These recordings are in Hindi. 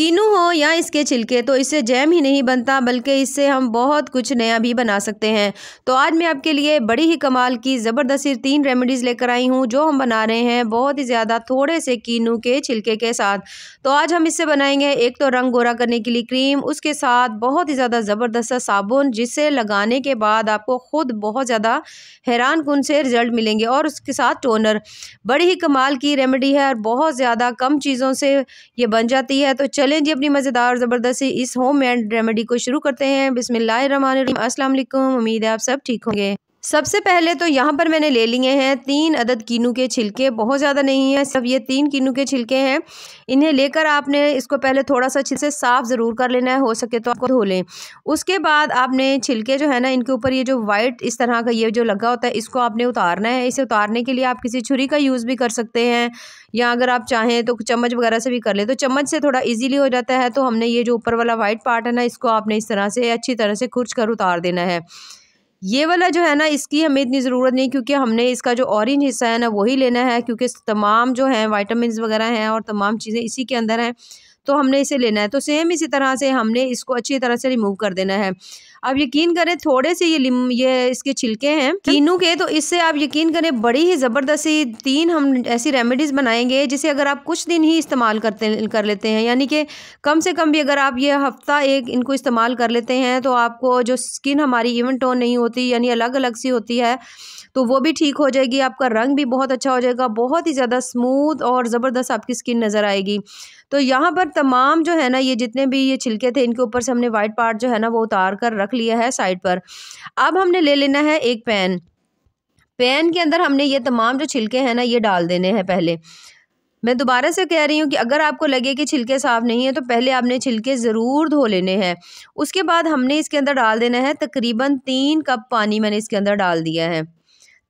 कीनू हो या इसके छिलके तो इससे जैम ही नहीं बनता बल्कि इससे हम बहुत कुछ नया भी बना सकते हैं तो आज मैं आपके लिए बड़ी ही कमाल की ज़बरदस्ती तीन रेमेडीज़ लेकर आई हूँ जो हम बना रहे हैं बहुत ही ज़्यादा थोड़े से कीनू के छिलके के साथ तो आज हम इससे बनाएंगे एक तो रंग गोरा करने के लिए क्रीम उसके साथ बहुत ही ज़्यादा ज़बरदस्त साबुन जिसे लगाने के बाद आपको ख़ुद बहुत ज़्यादा हैरान कन से रिज़ल्ट मिलेंगे और उसके साथ टोनर बड़ी ही कमाल की रेमेडी है और बहुत ज़्यादा कम चीज़ों से ये बन जाती है तो चल चलें जी अपनी मज़ेदार ज़बरदस्त इस होम मेड रेमेडी को शुरू करते हैं बिसमिल्लर अस्सलाम वालेकुम उम्मीद है आप सब ठीक होंगे सबसे पहले तो यहाँ पर मैंने ले लिए हैं तीन अदद कीनू के छिलके बहुत ज़्यादा नहीं है सब ये तीन कीनू के छिलके हैं इन्हें लेकर आपने इसको पहले थोड़ा सा अच्छे से साफ़ ज़रूर कर लेना है हो सके तो आपको धो लें उसके बाद आपने छिलके जो है ना इनके ऊपर ये जो वाइट इस तरह का ये जो लगा होता है इसको आपने उतारना है इसे उतारने के लिए आप किसी छुरी का यूज़ भी कर सकते हैं या अगर आप चाहें तो चम्मच वगैरह से भी कर लें तो चम्मच से थोड़ा ईजीली हो जाता है तो हमने ये जो ऊपर वाला वाइट पार्ट है ना इसको आपने इस तरह से अच्छी तरह से खुर्च कर उतार देना है ये वाला जो है ना इसकी हमें इतनी ज़रूरत नहीं क्योंकि हमने इसका जो ऑरेंज हिस्सा है ना वही लेना है क्योंकि तमाम जो है वाइटामस वगैरह हैं और तमाम चीज़ें इसी के अंदर हैं तो हमने इसे लेना है तो सेम इसी तरह से हमने इसको अच्छी तरह से रिमूव कर देना है आप यकीन करें थोड़े से ये ये इसके छिलके हैं कीनू के तो इससे आप यकीन करें बड़ी ही ज़बरदस्ती तीन हम ऐसी रेमेडीज़ बनाएंगे जिसे अगर आप कुछ दिन ही इस्तेमाल करते कर लेते हैं यानी कि कम से कम भी अगर आप ये हफ्ता एक इनको इस्तेमाल कर लेते हैं तो आपको जो स्किन हमारी इवन टोन नहीं होती यानी अलग अलग सी होती है तो वो भी ठीक हो जाएगी आपका रंग भी बहुत अच्छा हो जाएगा बहुत ही ज़्यादा स्मूथ और ज़बरदस्त आपकी स्किन नज़र आएगी तो यहाँ पर तमाम जो है ना ये जितने भी ये छिलके थे इनके ऊपर से हमने वाइट पार्ट जो है ना वो उतार कर रख रख लिया है साइड पर अब हमने ले लेना है एक पैन पैन के अंदर हमने ये तमाम जो छिलके हैं ना ये डाल देने हैं पहले मैं दोबारा से कह रही हूँ कि अगर आपको लगे कि छिलके साफ़ नहीं है तो पहले आपने छिलके ज़रूर धो लेने हैं उसके बाद हमने इसके अंदर डाल देना है तकरीबन तीन कप पानी मैंने इसके अंदर डाल दिया है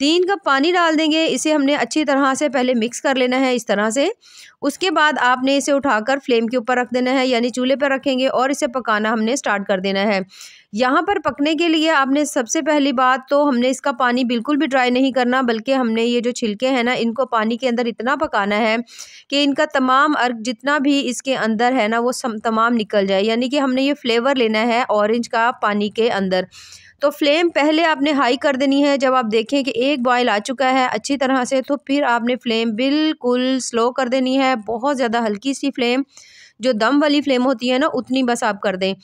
तीन कप पानी डाल देंगे इसे हमने अच्छी तरह से पहले मिक्स कर लेना है इस तरह से उसके बाद आपने इसे उठाकर फ्लेम के ऊपर रख देना है यानी चूल्हे पर रखेंगे और इसे पकाना हमने स्टार्ट कर देना है यहाँ पर पकने के लिए आपने सबसे पहली बात तो हमने इसका पानी बिल्कुल भी ड्राई नहीं करना बल्कि हमने ये जो छिलके हैं ना इनको पानी के अंदर इतना पकाना है कि इनका तमाम अर्ग जितना भी इसके अंदर है ना वो तमाम निकल जाए यानी कि हमने ये फ्लेवर लेना है ऑरेंज का पानी के अंदर तो फ्लेम पहले आपने हाई कर देनी है जब आप देखें कि एक बॉयल आ चुका है अच्छी तरह से तो फिर आपने फ्लेम बिल्कुल स्लो कर देनी है बहुत ज़्यादा हल्की सी फ्लेम जो दम वाली फ्लेम होती है ना उतनी बस आप कर दें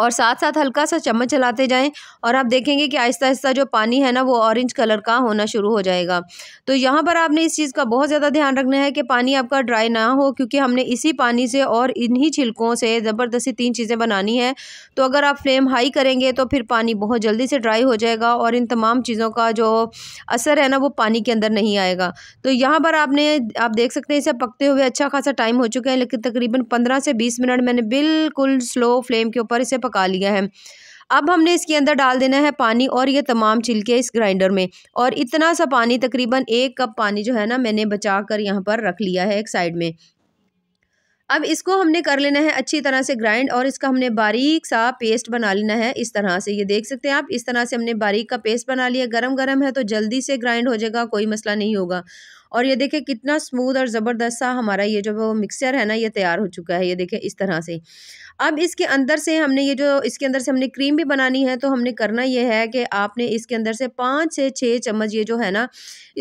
और साथ साथ हल्का सा चम्मच चलाते जाएं और आप देखेंगे कि आहिस्ता आहिस्ता जो पानी है ना वो ऑरेंज कलर का होना शुरू हो जाएगा तो यहाँ पर आपने इस चीज़ का बहुत ज़्यादा ध्यान रखना है कि पानी आपका ड्राई ना हो क्योंकि हमने इसी पानी से और इन्हीं छिलकों से ज़बरदस्ती तीन चीज़ें बनानी है तो अगर आप फ्लेम हाई करेंगे तो फिर पानी बहुत जल्दी से ड्राई हो जाएगा और इन तमाम चीज़ों का जो असर है ना वो पानी के अंदर नहीं आएगा तो यहाँ पर आपने आप देख सकते हैं इसे पकते हुए अच्छा खासा टाइम हो चुका है लेकिन तकरीबन पंद्रह से बीस मिनट मैंने बिल्कुल स्लो फ्लेम के ऊपर इसे पक पका लिया है अब हमने इसके अंदर डाल देना है पानी और ये तमाम छिलके इस ग्राइंडर में और इतना सा पानी तकरीबन एक कप पानी जो है ना मैंने बचा कर यहाँ पर रख लिया है एक साइड में अब इसको हमने कर लेना है अच्छी तरह से ग्राइंड और इसका हमने बारीक सा पेस्ट बना लेना है इस तरह से ये देख सकते हैं आप इस तरह से हमने बारीक का पेस्ट बना लिया गरम गरम है तो जल्दी से ग्राइंड हो जाएगा कोई मसला नहीं होगा और ये देखें कितना स्मूथ और ज़बरदस्त सा हमारा ये जो वो है ना ये तैयार हो चुका है ये देखें इस तरह से अब इसके अंदर से हमने ये जो इसके अंदर से हमने क्रीम भी बनानी है तो हमने करना ये है कि आपने इसके अंदर से पाँच से छः चम्मच ये जो है ना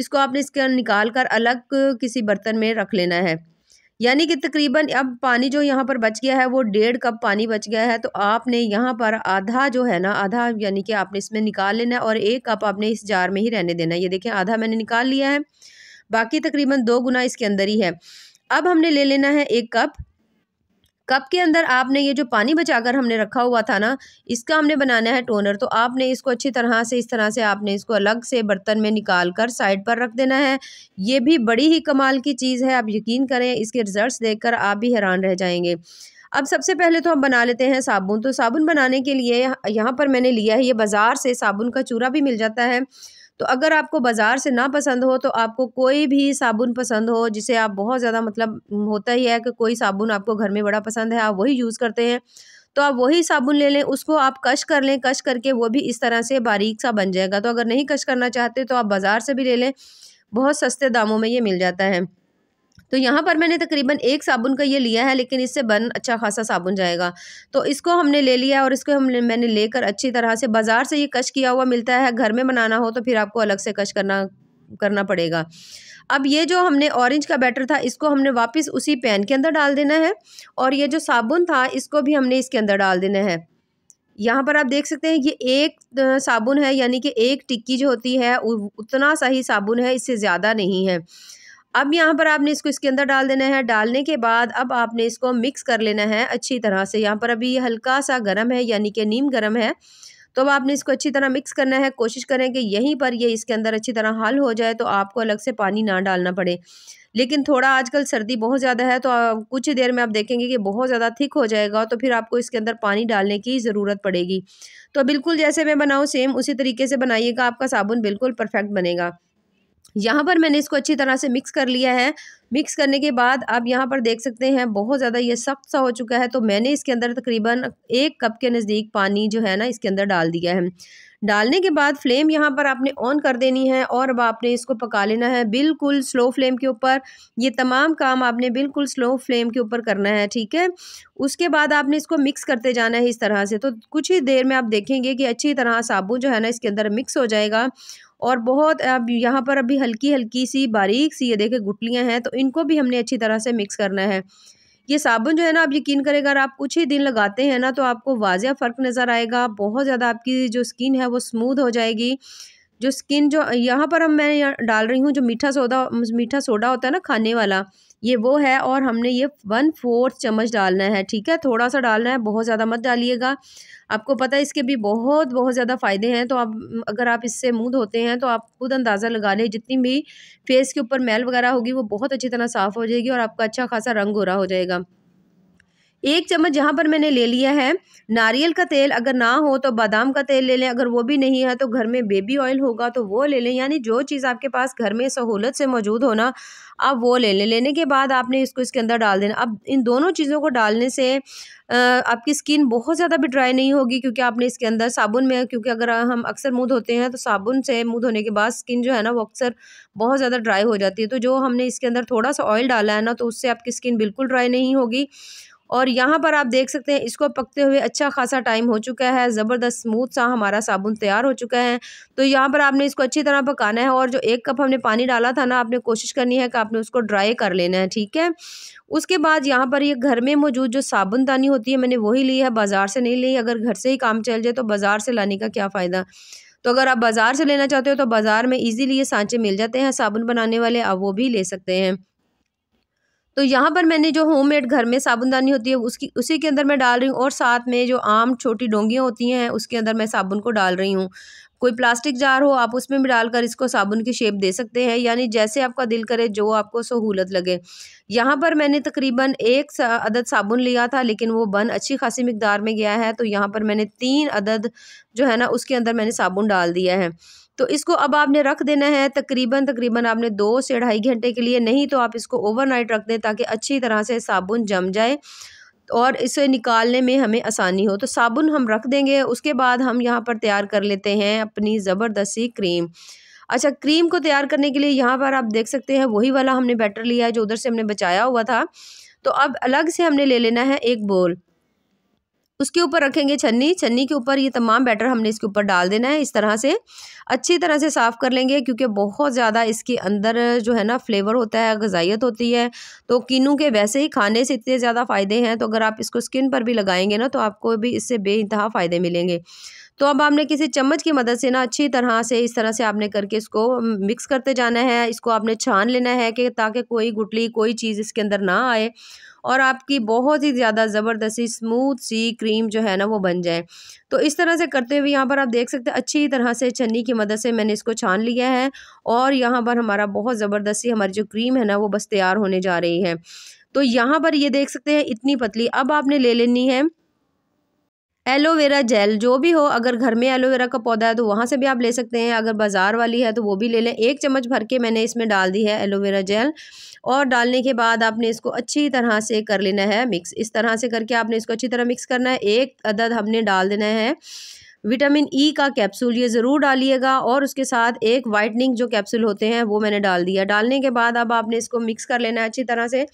इसको आपने इसके निकाल कर अलग किसी बर्तन में रख लेना है यानी कि तकरीबन अब पानी जो यहाँ पर बच गया है वो डेढ़ कप पानी बच गया है तो आपने यहाँ पर आधा जो है ना आधा यानी कि आपने इसमें निकाल लेना है और एक कप आपने इस जार में ही रहने देना है ये देखें आधा मैंने निकाल लिया है बाकी तकरीबन दो गुना इसके अंदर ही है अब हमने ले लेना है एक कप कप के अंदर आपने ये जो पानी बचाकर हमने रखा हुआ था ना इसका हमने बनाना है टोनर तो आपने इसको अच्छी तरह से इस तरह से आपने इसको अलग से बर्तन में निकाल कर साइड पर रख देना है ये भी बड़ी ही कमाल की चीज़ है आप यकीन करें इसके रिज़ल्ट देख कर आप भी हैरान रह जाएंगे अब सबसे पहले तो हम बना लेते हैं साबुन तो साबुन बनाने के लिए यहाँ पर मैंने लिया है ये बाज़ार से साबुन का चूरा भी मिल जाता है तो अगर आपको बाज़ार से ना पसंद हो तो आपको कोई भी साबुन पसंद हो जिसे आप बहुत ज़्यादा मतलब होता ही है कि कोई साबुन आपको घर में बड़ा पसंद है आप वही यूज़ करते हैं तो आप वही साबुन ले लें उसको आप कश कर लें कश करके वो भी इस तरह से बारीक सा बन जाएगा तो अगर नहीं कश करना चाहते तो आप बाज़ार से भी ले लें बहुत सस्ते दामों में ये मिल जाता है तो यहाँ पर मैंने तकरीबन एक साबुन का ये लिया है लेकिन इससे बन अच्छा खासा साबुन जाएगा तो इसको हमने ले लिया और इसको हम मैंने लेकर अच्छी तरह से बाज़ार से ये कश किया हुआ मिलता है घर में बनाना हो तो फिर आपको अलग से कश करना करना पड़ेगा अब ये जो हमने ऑरेंज का बैटर था इसको हमने वापस उसी पैन के अंदर डाल देना है और ये जो साबुन था इसको भी हमने इसके अंदर डाल देना है यहाँ पर आप देख सकते हैं ये एक साबुन है यानी कि एक टिक्की जो होती है उतना सा ही साबुन है इससे ज़्यादा नहीं है अब यहाँ पर आपने इसको इसके अंदर डाल देना है डालने के बाद अब आपने इसको मिक्स कर लेना है अच्छी तरह से यहाँ पर अभी हल्का सा गर्म है यानी कि नीम गर्म है तो अब आपने इसको अच्छी तरह मिक्स करना है कोशिश करें कि यहीं पर ये इसके अंदर अच्छी तरह हल हो जाए तो आपको अलग से पानी ना डालना पड़े लेकिन थोड़ा आजकल सर्दी बहुत ज़्यादा है तो कुछ ही देर में आप देखेंगे कि बहुत ज़्यादा थिक हो जाएगा तो फिर आपको इसके अंदर पानी डालने की ज़रूरत पड़ेगी तो बिल्कुल जैसे मैं बनाऊँ सेम उसी तरीके से बनाइएगा आपका साबुन बिल्कुल परफेक्ट बनेगा यहाँ पर मैंने इसको अच्छी तरह से मिक्स कर लिया है मिक्स करने के बाद आप यहाँ पर देख सकते हैं बहुत ज़्यादा ये सख्त सा हो चुका है तो मैंने इसके अंदर तकरीबन एक कप के नज़दीक पानी जो है ना इसके अंदर डाल दिया है डालने के बाद फ्लेम यहाँ पर आपने ऑन कर देनी है और अब आपने इसको पका लेना है बिल्कुल स्लो फ्लेम के ऊपर ये तमाम काम आपने बिल्कुल स्लो फ्लेम के ऊपर करना है ठीक है उसके बाद आपने इसको मिक्स करते जाना है इस तरह से तो कुछ ही देर में आप देखेंगे कि अच्छी तरह साबुन जो है ना इसके अंदर मिक्स हो जाएगा और बहुत अब यहाँ पर अभी हल्की हल्की सी बारीक सी ये देखें गुटलियाँ हैं तो इनको भी हमने अच्छी तरह से मिक्स करना है ये साबुन जो है ना आप यकीन करें अगर आप कुछ ही दिन लगाते हैं ना तो आपको वाजिया फ़र्क नज़र आएगा बहुत ज़्यादा आपकी जो स्किन है वो स्मूद हो जाएगी जो स्किन जो यहाँ पर हम मैं डाल रही हूँ जो मीठा सोडा मीठा सोडा होता है ना खाने वाला ये वो है और हमने ये वन फोर्थ चम्मच डालना है ठीक है थोड़ा सा डालना है बहुत ज़्यादा मत डालिएगा आपको पता है इसके भी बहुत बहुत ज़्यादा फ़ायदे हैं तो आप अगर आप इससे मुँह धोते हैं तो आप खुद अंदाज़ा लगा लें जितनी भी फेस के ऊपर मैल वगैरह होगी वो बहुत अच्छी तरह साफ़ हो जाएगी और आपका अच्छा खासा रंग हो रहा हो जाएगा एक चम्मच जहाँ पर मैंने ले लिया है नारियल का तेल अगर ना हो तो बादाम का तेल ले लें अगर वो भी नहीं है तो घर में बेबी ऑयल होगा तो वो ले लें यानी जो चीज़ आपके पास घर में सहूलत से मौजूद होना आप वो ले लें लेने के बाद आपने इसको इसके अंदर डाल देना अब इन दोनों चीज़ों को डालने से आपकी स्किन बहुत ज़्यादा भी ड्राई नहीं होगी क्योंकि आपने इसके अंदर साबुन में क्योंकि अगर हम अक्सर मुँह धोते हैं तो साबुन से मुँह धोने के बाद स्किन जो है ना वो अक्सर बहुत ज़्यादा ड्राई हो जाती है तो जो हमने इसके अंदर थोड़ा सा ऑयल डाला है ना तो उससे आपकी स्किन बिल्कुल ड्राई नहीं होगी और यहाँ पर आप देख सकते हैं इसको पकते हुए अच्छा खासा टाइम हो चुका है ज़बरदस्त स्मूथ सा हमारा साबुन तैयार हो चुका है तो यहाँ पर आपने इसको अच्छी तरह पकाना है और जो एक कप हमने पानी डाला था ना आपने कोशिश करनी है कि आपने उसको ड्राई कर लेना है ठीक है उसके बाद यहाँ पर ये घर में मौजूद जो साबुनदानी होती है मैंने वही ली है बाज़ार से नहीं ली अगर घर से ही काम चल जाए तो बाज़ार से लाने का क्या फ़ायदा तो अगर आप बाज़ार से लेना चाहते हो तो बाज़ार में ईजीली ये सांचे मिल जाते हैं साबुन बनाने वाले आप वो भी ले सकते हैं तो यहाँ पर मैंने जो होम मेड घर में साबुनदानी होती है उसकी उसी के अंदर मैं डाल रही हूँ और साथ में जो आम छोटी डोंगियाँ होती हैं उसके अंदर मैं साबुन को डाल रही हूँ कोई प्लास्टिक जार हो आप उसमें भी डालकर इसको साबुन की शेप दे सकते हैं यानी जैसे आपका दिल करे जो आपको सहूलत लगे यहाँ पर मैंने तकरीबन एक अदद साबुन लिया था लेकिन वो बन अच्छी खासी मकदार में गया है तो यहाँ पर मैंने तीन अदद जो है ना उसके अंदर मैंने साबुन डाल दिया है तो इसको अब आपने रख देना है तकरीबन तकरीबन आपने दो से ढाई घंटे के लिए नहीं तो आप इसको ओवरनाइट रख दें ताकि अच्छी तरह से साबुन जम जाए और इसे निकालने में हमें आसानी हो तो साबुन हम रख देंगे उसके बाद हम यहाँ पर तैयार कर लेते हैं अपनी ज़बरदस्ती क्रीम अच्छा क्रीम को तैयार करने के लिए यहाँ पर आप देख सकते हैं वही वाला हमने बैटर लिया है जो उधर से हमने बचाया हुआ था तो अब अलग से हमने ले लेना है एक बोल उसके ऊपर रखेंगे छन्नी छन्नी के ऊपर ये तमाम बैटर हमने इसके ऊपर डाल देना है इस तरह से अच्छी तरह से साफ़ कर लेंगे क्योंकि बहुत ज़्यादा इसके अंदर जो है ना फ्लेवर होता है गजाइत होती है तो किनू के वैसे ही खाने से इतने ज़्यादा फ़ायदे हैं तो अगर आप इसको स्किन पर भी लगाएंगे ना तो आपको भी इससे बेानतहा फ़ायदे मिलेंगे तो अब आपने किसी चम्मच की मदद से ना अच्छी तरह से इस तरह से आपने करके इसको मिक्स करते जाना है इसको आपने छान लेना है कि ताकि कोई गुटली कोई चीज़ इसके अंदर ना आए और आपकी बहुत ही ज़्यादा ज़बरदस्ती स्मूथ सी क्रीम जो है ना वो बन जाए तो इस तरह से करते हुए यहाँ पर आप देख सकते हैं अच्छी तरह से छन्नी की मदद से मैंने इसको छान लिया है और यहाँ पर हमारा बहुत ज़बरदस्ती हमारी जो क्रीम है ना वो बस तैयार होने जा रही है तो यहाँ पर ये देख सकते हैं इतनी पतली अब आपने ले लेनी है एलोवेरा जेल जो भी हो अगर घर में एलोवेरा का पौधा है तो वहाँ से भी आप ले सकते हैं अगर बाज़ार वाली है तो वो भी ले लें एक चम्मच भर के मैंने इसमें डाल दी है एलोवेरा जेल और डालने के बाद आपने इसको अच्छी तरह से कर लेना है मिक्स इस तरह से करके आपने इसको अच्छी तरह मिक्स करना है एक अदद हमने डाल देना है विटामिन ई e का कैप्सूल ये ज़रूर डालिएगा और उसके साथ एक वाइटनिंग जो कैप्सूल होते हैं वो मैंने डाल दिया डालने के बाद अब आपने इसको मिक्स कर लेना है अच्छी तरह से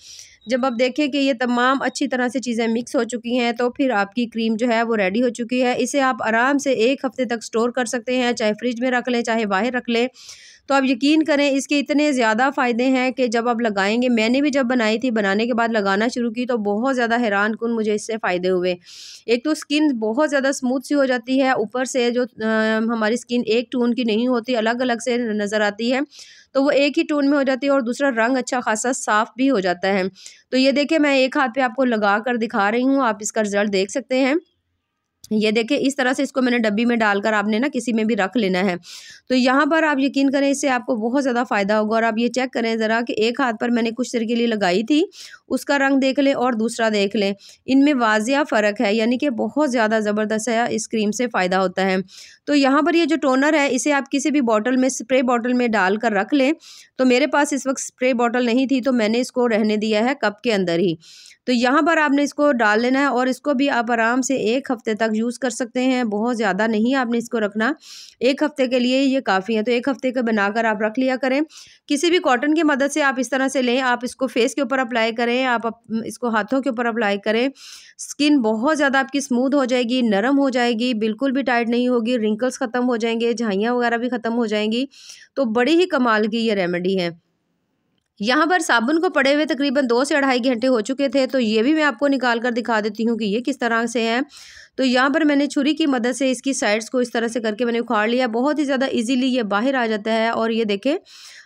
जब आप देखें कि ये तमाम अच्छी तरह से चीज़ें मिक्स हो चुकी हैं तो फिर आपकी क्रीम जो है वो रेडी हो चुकी है इसे आप आराम से एक हफ़्ते तक स्टोर कर सकते हैं चाहे फ्रिज में रख लें चाहे बाहर रख लें तो आप यकीन करें इसके इतने ज़्यादा फ़ायदे हैं कि जब आप लगाएंगे मैंने भी जब बनाई थी बनाने के बाद लगाना शुरू की तो बहुत ज़्यादा हैरान कन मुझे इससे फ़ायदे हुए एक तो स्किन बहुत ज़्यादा स्मूथ सी हो जाती है ऊपर से जो हमारी स्किन एक टून की नहीं होती अलग अलग से नज़र आती है तो वो एक ही टोन में हो जाती है और दूसरा रंग अच्छा खासा साफ़ भी हो जाता है तो ये देखिए मैं एक हाथ पे आपको लगा कर दिखा रही हूँ आप इसका रिज़ल्ट देख सकते हैं ये देखें इस तरह से इसको मैंने डब्बी में डालकर आपने ना किसी में भी रख लेना है तो यहाँ पर आप यकीन करें इससे आपको बहुत ज़्यादा फ़ायदा होगा और आप ये चेक करें ज़रा कि एक हाथ पर मैंने कुछ देर के लिए लगाई थी उसका रंग देख लें और दूसरा देख लें इनमें वाजिया फ़र्क है यानी कि बहुत ज़्यादा ज़बरदस्त है इस क्रीम से फ़ायदा होता है तो यहाँ पर यह जो टोनर है इसे आप किसी भी बॉटल में स्प्रे बॉटल में डाल कर रख लें तो मेरे पास इस वक्त स्प्रे बॉटल नहीं थी तो मैंने इसको रहने दिया है कप के अंदर ही तो यहाँ पर आपने इसको डाल लेना है और इसको भी आप आराम से एक हफ्ते तक यूज़ कर सकते हैं बहुत ज़्यादा नहीं आपने इसको रखना एक हफ़्ते के लिए ये काफ़ी है तो एक हफ़्ते का बनाकर आप रख लिया करें किसी भी कॉटन की मदद से आप इस तरह से लें आप इसको फेस के ऊपर अप्लाई करें आप इसको हाथों के ऊपर अप्लाई करें स्किन बहुत ज़्यादा आपकी स्मूथ हो जाएगी नरम हो जाएगी बिल्कुल भी टाइट नहीं होगी रिंकल्स ख़त्म हो जाएंगे झाइयाँ वगैरह भी ख़त्म हो जाएंगी तो बड़ी ही कमाल की ये रेमेडी है यहाँ पर साबुन को पड़े हुए तकरीबन दो से अढ़ाई घंटे हो चुके थे तो ये भी मैं आपको निकाल कर दिखा देती हूँ कि ये किस तरह से है तो यहाँ पर मैंने छुरी की मदद से इसकी साइड्स को इस तरह से करके मैंने उखाड़ लिया बहुत ही ज़्यादा इजीली ये बाहर आ जाता है और ये देखें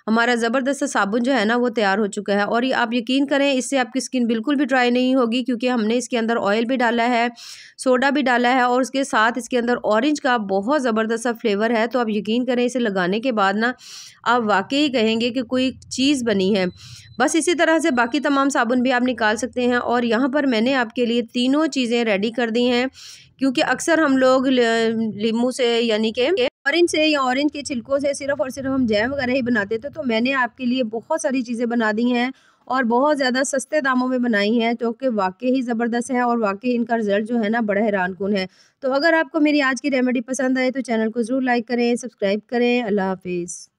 हमारा ज़बरदस्त साबुन जो है ना वो तैयार हो चुका है और ये आप यकीन करें इससे आपकी स्किन बिल्कुल भी ड्राई नहीं होगी क्योंकि हमने इसके अंदर ऑयल भी डाला है सोडा भी डाला है और उसके साथ इसके अंदर ऑरेंज का बहुत ज़बरदस्त सा फ्लेवर है तो आप यकीन करें इसे लगाने के बाद ना आप वाकई कहेंगे कि कोई चीज़ बनी है बस इसी तरह से बाकी तमाम साबुन भी आप निकाल सकते हैं और यहाँ पर मैंने आपके लिए तीनों चीज़ें रेडी कर दी हैं क्योंकि अक्सर हम लोग लीमू से यानी कि ऑरेंज से या ऑरेंज के छिलकों से सिर्फ और सिर्फ हम जैम वगैरह ही बनाते थे तो मैंने आपके लिए बहुत सारी चीज़ें बना दी हैं और बहुत ज़्यादा सस्ते दामों में बनाई हैं जो कि वाकई ही ज़बरदस्त है और वाकई इनका रिजल्ट जो है ना बड़ा हैरान कन है तो अगर आपको मेरी आज की रेमेडी पसंद आए तो चैनल को ज़रूर लाइक करें सब्सक्राइब करें अल्लाह हाफिज़